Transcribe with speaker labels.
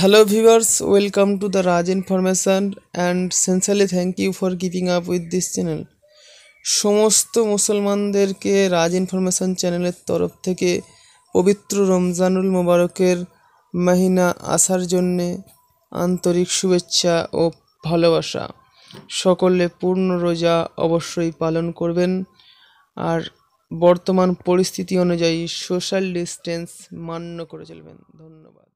Speaker 1: hello viewers welcome to the Raj Information and sincerely thank you for keeping up with this channel সমস্ত মুসলমানদেরকে রাজ information চ্যানেলের তরফ থেকে পবিত্র রমজানুল মোবারকের মাহিনা আসার জন্যে আন্তরিক শুভেচ্ছা ও ভালোবাসা সকলে পূর্ণ রোজা অবশ্যই পালন করবেন আর বর্তমান পরিস্থিতি অনুযায়ী সোশ্যাল ডিস্টেন্স
Speaker 2: মান্য করে চলবেন ধন্যবাদ